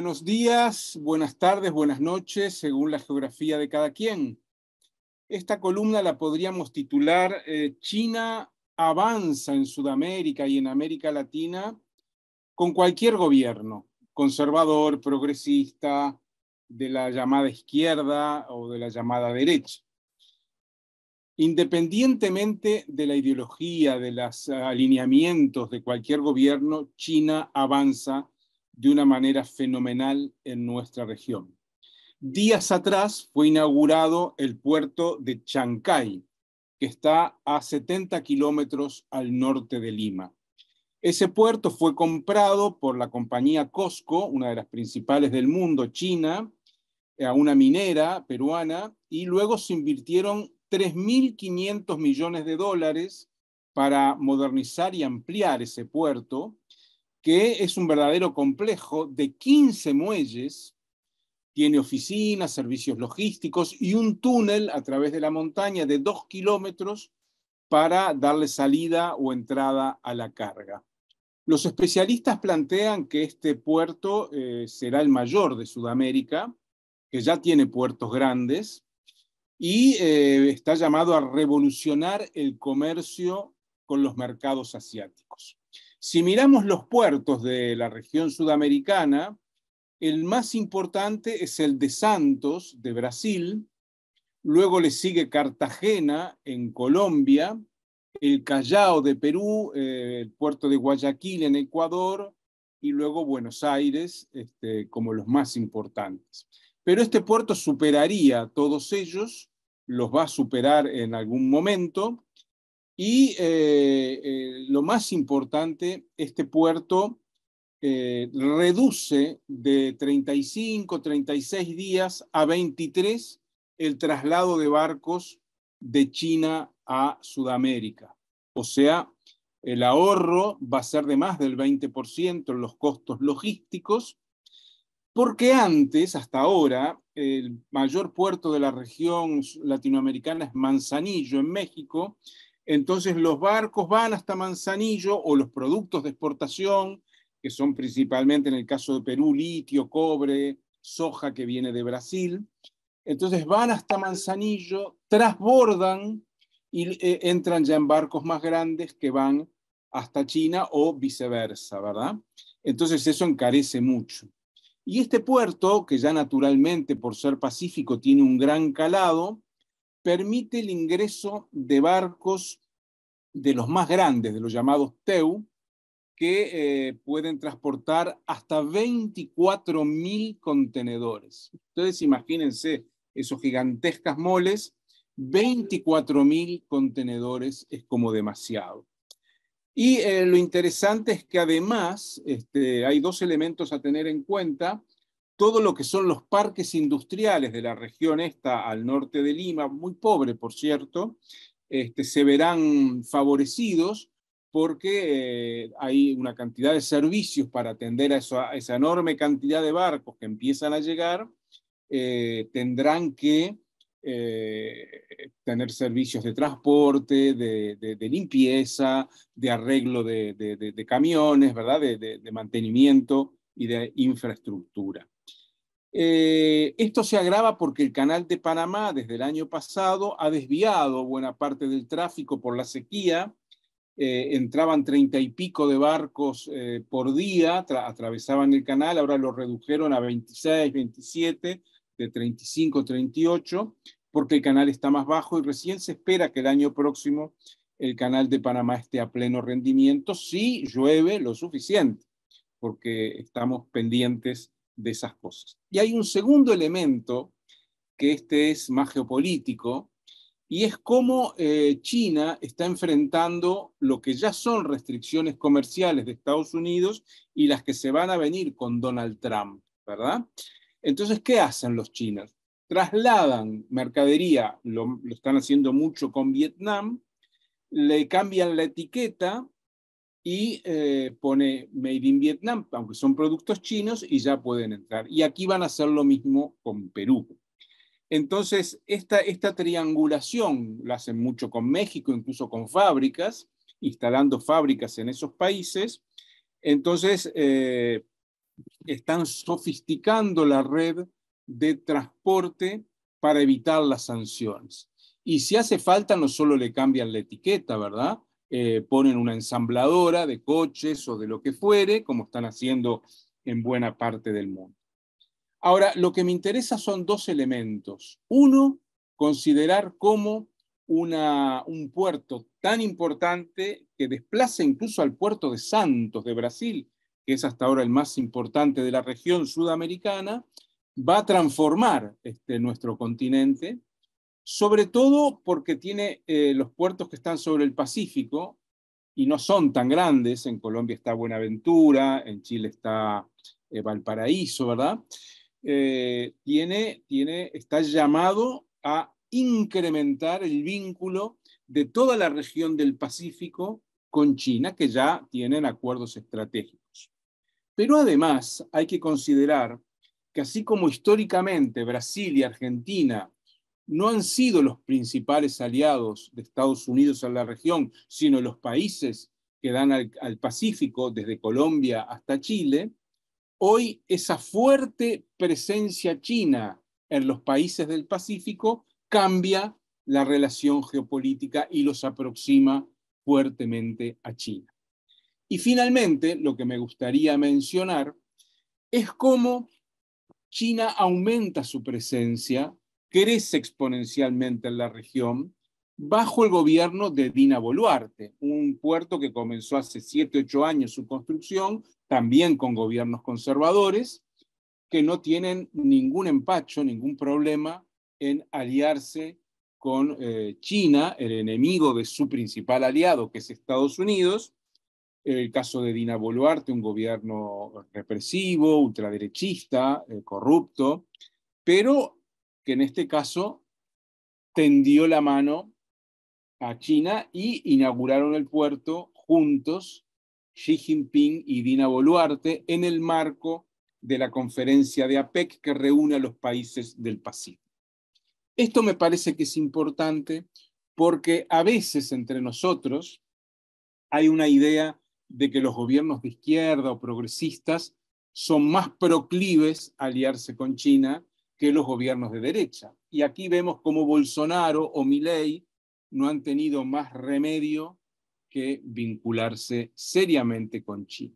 Buenos días, buenas tardes, buenas noches, según la geografía de cada quien. Esta columna la podríamos titular eh, China avanza en Sudamérica y en América Latina con cualquier gobierno, conservador, progresista, de la llamada izquierda o de la llamada derecha. Independientemente de la ideología, de los eh, alineamientos de cualquier gobierno, China avanza de una manera fenomenal en nuestra región. Días atrás fue inaugurado el puerto de Chancay, que está a 70 kilómetros al norte de Lima. Ese puerto fue comprado por la compañía Costco, una de las principales del mundo, China, eh, a una minera peruana, y luego se invirtieron 3.500 millones de dólares para modernizar y ampliar ese puerto, que es un verdadero complejo de 15 muelles, tiene oficinas, servicios logísticos y un túnel a través de la montaña de 2 kilómetros para darle salida o entrada a la carga. Los especialistas plantean que este puerto eh, será el mayor de Sudamérica, que ya tiene puertos grandes, y eh, está llamado a revolucionar el comercio con los mercados asiáticos. Si miramos los puertos de la región sudamericana, el más importante es el de Santos, de Brasil, luego le sigue Cartagena, en Colombia, el Callao de Perú, eh, el puerto de Guayaquil en Ecuador, y luego Buenos Aires este, como los más importantes. Pero este puerto superaría a todos ellos, los va a superar en algún momento, y eh, eh, lo más importante, este puerto eh, reduce de 35, 36 días a 23 el traslado de barcos de China a Sudamérica. O sea, el ahorro va a ser de más del 20% en los costos logísticos, porque antes, hasta ahora, el mayor puerto de la región latinoamericana es Manzanillo, en México, entonces los barcos van hasta Manzanillo o los productos de exportación, que son principalmente en el caso de Perú, litio, cobre, soja que viene de Brasil. Entonces van hasta Manzanillo, trasbordan y eh, entran ya en barcos más grandes que van hasta China o viceversa, ¿verdad? Entonces eso encarece mucho. Y este puerto, que ya naturalmente por ser pacífico tiene un gran calado, permite el ingreso de barcos de los más grandes, de los llamados TEU, que eh, pueden transportar hasta 24.000 contenedores. Ustedes imagínense esos gigantescas moles, 24.000 contenedores es como demasiado. Y eh, lo interesante es que además este, hay dos elementos a tener en cuenta todo lo que son los parques industriales de la región esta al norte de Lima, muy pobre por cierto, este, se verán favorecidos porque eh, hay una cantidad de servicios para atender a esa, enorme cantidad de barcos que empiezan a llegar, eh, tendrán que eh, tener servicios de transporte, de, limpieza, de arreglo de, de camiones, ¿verdad? de mantenimiento y de infraestructura. Eh, esto se agrava porque el canal de Panamá desde el año pasado ha desviado buena parte del tráfico por la sequía. Eh, entraban treinta y pico de barcos eh, por día, atravesaban el canal, ahora lo redujeron a 26, 27, de 35, 38, porque el canal está más bajo y recién se espera que el año próximo el canal de Panamá esté a pleno rendimiento si llueve lo suficiente, porque estamos pendientes de esas cosas. Y hay un segundo elemento, que este es más geopolítico, y es cómo eh, China está enfrentando lo que ya son restricciones comerciales de Estados Unidos y las que se van a venir con Donald Trump, ¿verdad? Entonces, ¿qué hacen los chinos? Trasladan mercadería, lo están haciendo mucho con Vietnam, le cambian la etiqueta y eh, pone Made in Vietnam, aunque son productos chinos, y ya pueden entrar. Y aquí van a hacer lo mismo con Perú. Entonces, esta, esta triangulación la hacen mucho con México, incluso con fábricas, instalando fábricas en esos países. Entonces, eh, están sofisticando la red de transporte para evitar las sanciones. Y si hace falta, no solo le cambian la etiqueta, ¿verdad? Eh, ponen una ensambladora de coches o de lo que fuere, como están haciendo en buena parte del mundo. Ahora, lo que me interesa son dos elementos. Uno, considerar cómo un puerto tan importante que desplaza incluso al puerto de Santos de Brasil, que es hasta ahora el más importante de la región sudamericana, va a transformar este, nuestro continente sobre todo porque tiene eh, los puertos que están sobre el Pacífico y no son tan grandes. En Colombia está Buenaventura, en Chile está eh, Valparaíso, ¿verdad? Eh, tiene, tiene, está llamado a incrementar el vínculo de toda la región del Pacífico con China, que ya tienen acuerdos estratégicos. Pero además hay que considerar que así como históricamente Brasil y Argentina no han sido los principales aliados de Estados Unidos en la región, sino los países que dan al, al Pacífico, desde Colombia hasta Chile, hoy esa fuerte presencia china en los países del Pacífico cambia la relación geopolítica y los aproxima fuertemente a China. Y finalmente, lo que me gustaría mencionar es cómo China aumenta su presencia crece exponencialmente en la región bajo el gobierno de Dina Boluarte, un puerto que comenzó hace 7, ocho años su construcción, también con gobiernos conservadores, que no tienen ningún empacho, ningún problema en aliarse con eh, China, el enemigo de su principal aliado, que es Estados Unidos. El caso de Dina Boluarte, un gobierno represivo, ultraderechista, eh, corrupto, pero que en este caso tendió la mano a China y inauguraron el puerto juntos Xi Jinping y Dina Boluarte en el marco de la conferencia de APEC que reúne a los países del Pacífico. Esto me parece que es importante porque a veces entre nosotros hay una idea de que los gobiernos de izquierda o progresistas son más proclives a aliarse con China que los gobiernos de derecha. Y aquí vemos cómo Bolsonaro o Milei no han tenido más remedio que vincularse seriamente con China.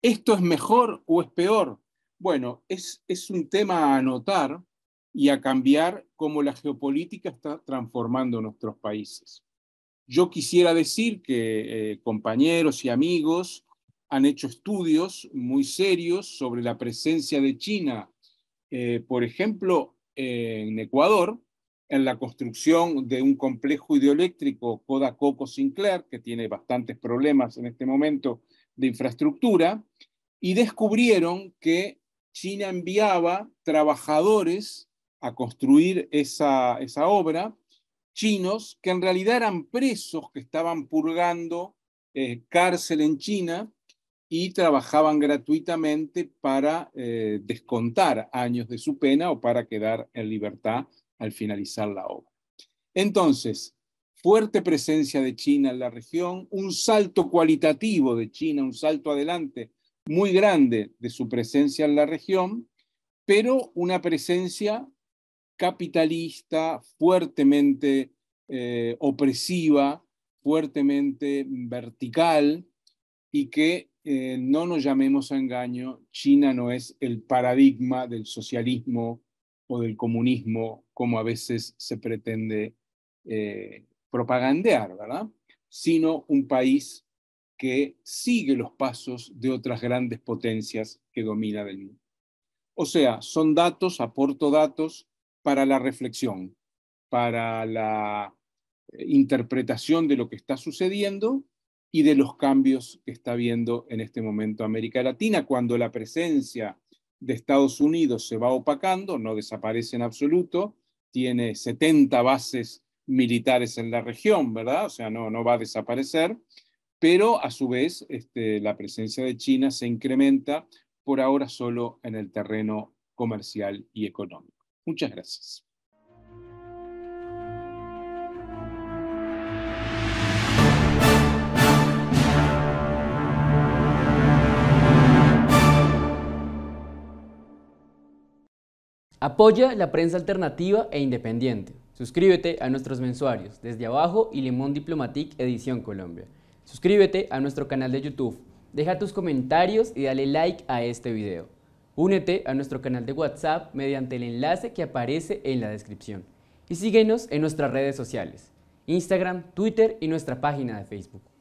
¿Esto es mejor o es peor? Bueno, es, es un tema a anotar y a cambiar cómo la geopolítica está transformando nuestros países. Yo quisiera decir que eh, compañeros y amigos han hecho estudios muy serios sobre la presencia de China eh, por ejemplo, eh, en Ecuador, en la construcción de un complejo hidroeléctrico Coda-Coco Sinclair, que tiene bastantes problemas en este momento de infraestructura, y descubrieron que China enviaba trabajadores a construir esa, obra, chinos que en realidad eran presos que estaban purgando eh, cárcel en China y trabajaban gratuitamente para eh, descontar años de su pena o para quedar en libertad al finalizar la obra. Entonces, fuerte presencia de China en la región, un salto cualitativo de China, un salto adelante muy grande de su presencia en la región, pero una presencia capitalista, fuertemente eh, opresiva, fuertemente vertical y que eh, no nos llamemos a engaño, China no es el paradigma del socialismo o del comunismo como a veces se pretende eh, propagandear, ¿verdad? Sino un país que sigue los pasos de otras grandes potencias que domina el mundo. O sea, son datos, aporto datos para la reflexión, para la eh, interpretación de lo que está sucediendo y de los cambios que está viendo en este momento América Latina, cuando la presencia de Estados Unidos se va opacando, no desaparece en absoluto, tiene 70 bases militares en la región, ¿verdad? O sea, no, no va a desaparecer, pero a su vez este, la presencia de China se incrementa por ahora solo en el terreno comercial y económico. Muchas gracias. Apoya la prensa alternativa e independiente. Suscríbete a nuestros mensuarios desde abajo y Limón Diplomatique Edición Colombia. Suscríbete a nuestro canal de YouTube. Deja tus comentarios y dale like a este video. Únete a nuestro canal de WhatsApp mediante el enlace que aparece en la descripción. Y síguenos en nuestras redes sociales, Instagram, Twitter y nuestra página de Facebook.